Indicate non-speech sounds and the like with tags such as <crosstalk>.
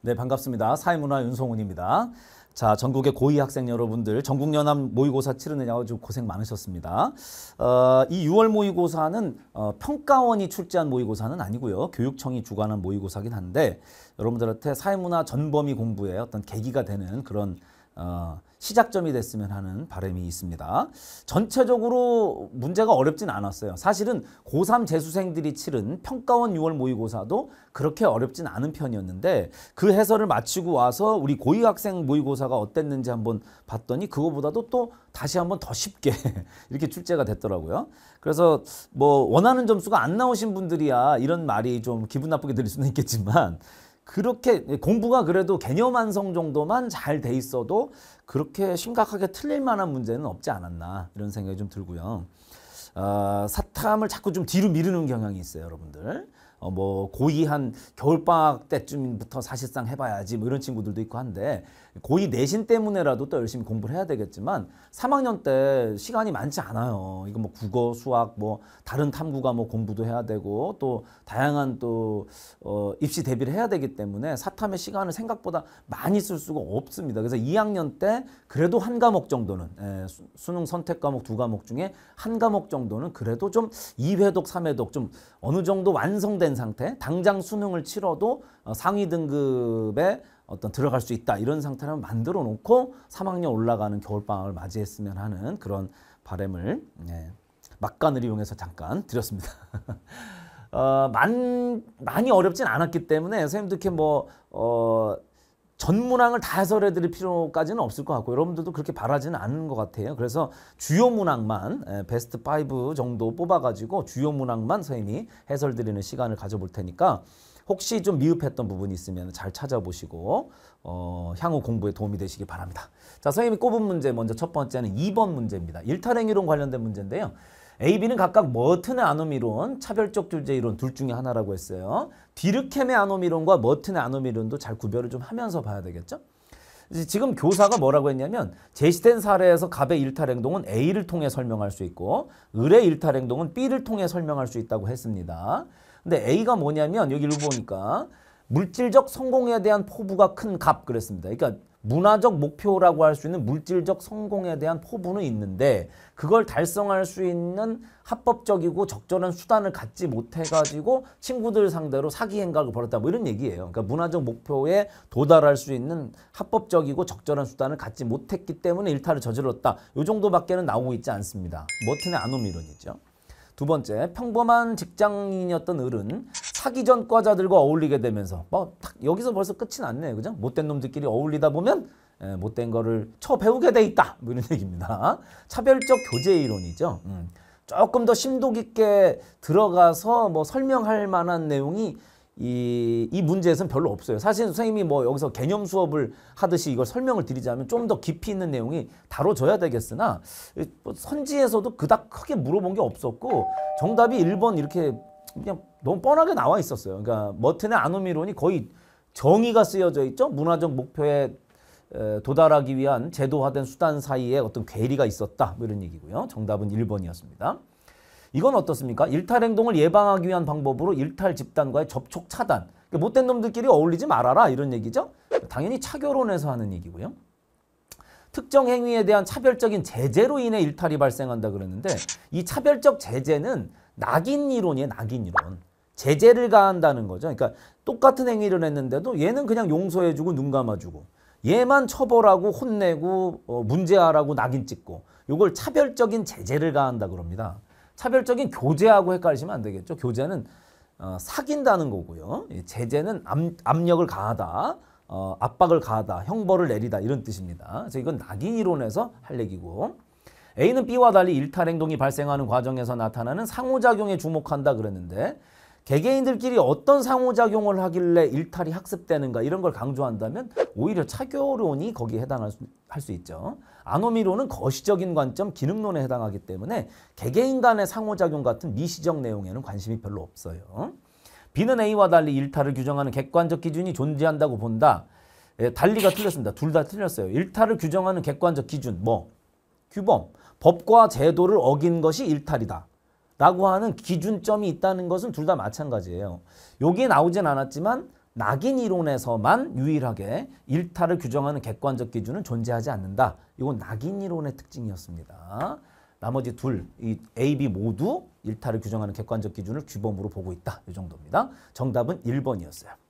네, 반갑습니다. 사회문화 윤성훈입니다. 자, 전국의 고위 학생 여러분들, 전국연합 모의고사 치르느냐고 아주 고생 많으셨습니다. 어, 이 6월 모의고사는 어, 평가원이 출제한 모의고사는 아니고요. 교육청이 주관한 모의고사긴 한데 여러분들한테 사회문화 전범위 공부에 어떤 계기가 되는 그런 어, 시작점이 됐으면 하는 바람이 있습니다. 전체적으로 문제가 어렵진 않았어요. 사실은 고3 재수생들이 치른 평가원 6월 모의고사도 그렇게 어렵진 않은 편이었는데 그 해설을 마치고 와서 우리 고2 학생 모의고사가 어땠는지 한번 봤더니 그거보다도 또 다시 한번 더 쉽게 <laughs> 이렇게 출제가 됐더라고요. 그래서 뭐 원하는 점수가 안 나오신 분들이야 이런 말이 좀 기분 나쁘게 들릴 수는 있겠지만 그렇게 공부가 그래도 개념 완성 정도만 잘 돼 있어도 그렇게 심각하게 틀릴 만한 문제는 없지 않았나 이런 생각이 좀 들고요. 어, 사탐을 자꾸 좀 뒤로 미루는 경향이 있어요 여러분들. 어뭐 고2 한 겨울방학 때쯤부터 사실상 해봐야지 뭐 이런 친구들도 있고 한데 고2 내신 때문에라도 또 열심히 공부를 해야 되겠지만 3학년 때 시간이 많지 않아요. 이거 뭐 국어, 수학, 뭐 다른 탐구 과목 뭐 공부도 해야 되고 또 다양한 또 어, 입시 대비를 해야 되기 때문에 사탐의 시간을 생각보다 많이 쓸 수가 없습니다. 그래서 2학년 때 그래도 한 과목 정도는 예, 수능 선택 과목 두 과목 중에 한 과목 정도는 그래도 좀 2회독, 3회독 좀 어느 정도 완성된 된 상태, 당장 수능을 치러도 어, 상위 등급에 어떤 들어갈 수 있다 이런 상태를 만들어 놓고 3학년 올라가는 겨울방학을 맞이했으면 하는 그런 바램을 예, 막간을 이용해서 잠깐 드렸습니다. <laughs> 어, 만, 많이 어렵진 않았기 때문에 선생님들께뭐 어, 전문항을 다 해설해 드릴 필요까지는 없을 것 같고 여러분들도 그렇게 바라지는 않는 것 같아요. 그래서 주요 문항만 예, 베스트 5 정도 뽑아가지고 주요 문항만 선생님이 해설 드리는 시간을 가져볼 테니까 혹시 좀 미흡했던 부분이 있으면 잘 찾아보시고 어, 향후 공부에 도움이 되시기 바랍니다. 자, 선생님이 꼽은 문제 먼저 첫 번째는 2번 문제입니다. 일탈행위론 관련된 문제인데요. A, B는 각각 머튼의 아노미론, 차별적 조제 이론 둘 중에 하나라고 했어요. 디르켐의 아노미론과 머튼의 아노미론도 잘 구별을 좀 하면서 봐야 되겠죠? 지금 교사가 뭐라고 했냐면 제시된 사례에서 갑의 일탈 행동은 A를 통해 설명할 수 있고 을의 일탈 행동은 B를 통해 설명할 수 있다고 했습니다. 근데 A가 뭐냐면 여기 읽어보니까 물질적 성공에 대한 포부가 큰 갑 그랬습니다. 그러니까 문화적 목표라고 할 수 있는 물질적 성공에 대한 포부는 있는데 그걸 달성할 수 있는 합법적이고 적절한 수단을 갖지 못해가지고 친구들 상대로 사기 행각을 벌였다 뭐 이런 얘기예요. 그러니까 문화적 목표에 도달할 수 있는 합법적이고 적절한 수단을 갖지 못했기 때문에 일탈을 저질렀다. 이 정도밖에는 나오고 있지 않습니다. 머튼의 아노미론이죠. 두 번째, 평범한 직장인이었던 을은 사기 전 과자들과 어울리게 되면서 뭐 여기서 벌써 끝이 났네 그죠? 못된 놈들끼리 어울리다 보면 에, 예, 못된 거를 쳐 배우게 돼 있다 뭐 이런 <laughs> 얘기입니다. 차별적 교제 이론이죠. 음. 조금 더 심도 깊게 들어가서 뭐 설명할 만한 내용이 이, 이 문제에서는 별로 없어요. 사실 선생님이 뭐 여기서 개념 수업을 하듯이 이걸 설명을 드리자면 좀 더 깊이 있는 내용이 다뤄져야 되겠으나 뭐 선지에서도 그닥 크게 물어본 게 없었고 정답이 1번 이렇게 그냥 너무 뻔하게 나와 있었어요. 그러니까 머튼의 아노미론이 거의 정의가 쓰여져 있죠. 문화적 목표에 도달하기 위한 제도화된 수단 사이에 어떤 괴리가 있었다. 뭐 이런 얘기고요. 정답은 1번이었습니다. 이건 어떻습니까? 일탈 행동을 예방하기 위한 방법으로 일탈 집단과의 접촉 차단. 그러니까 못된 놈들끼리 어울리지 말아라 이런 얘기죠. 당연히 차별론에서 하는 얘기고요. 특정 행위에 대한 차별적인 제재로 인해 일탈이 발생한다 그랬는데 이 차별적 제재는 낙인 이론이에요. 낙인 이론. 제재를 가한다는 거죠. 그러니까 똑같은 행위를 했는데도 얘는 그냥 용서해주고 눈 감아주고 얘만 처벌하고 혼내고 어, 문제하라고 낙인 찍고 이걸 차별적인 제재를 가한다 그럽니다. 차별적인 교제하고 헷갈리시면 안 되겠죠. 교제는 어, 사귄다는 거고요. 제재는 압, 력을 가하다, 어, 압박을 가하다, 형벌을 내리다 이런 뜻입니다. 그래서 이건 낙인 이론에서 할 얘기고 A는 B와 달리 일탈 행동이 발생하는 과정에서 나타나는 상호작용에 주목한다 그랬는데 개개인들끼리 어떤 상호작용을 하길래 일탈이 학습되는가 이런 걸 강조한다면 오히려 차교론이 거기에 해당할 수, 할수 있죠. 아노미론은 거시적인 관점, 기능론에 해당하기 때문에 개개인 간의 상호작용 같은 미시적 내용에는 관심이 별로 없어요. B는 A와 달리 일탈을 규정하는 객관적 기준이 존재한다고 본다. 예, 달리가 틀렸습니다. 둘 다 틀렸어요. 일탈을 규정하는 객관적 기준, 뭐? 규범. 법과 제도를 어긴 것이 일탈이다. 라고 하는 기준점이 있다는 것은 둘 다 마찬가지예요. 여기에 나오진 않았지만 낙인 이론에서만 유일하게 일탈을 규정하는 객관적 기준은 존재하지 않는다. 이건 낙인 이론의 특징이었습니다. 나머지 둘, 이 A, B 모두 일탈을 규정하는 객관적 기준을 규범으로 보고 있다. 이 정도입니다. 정답은 1번이었어요.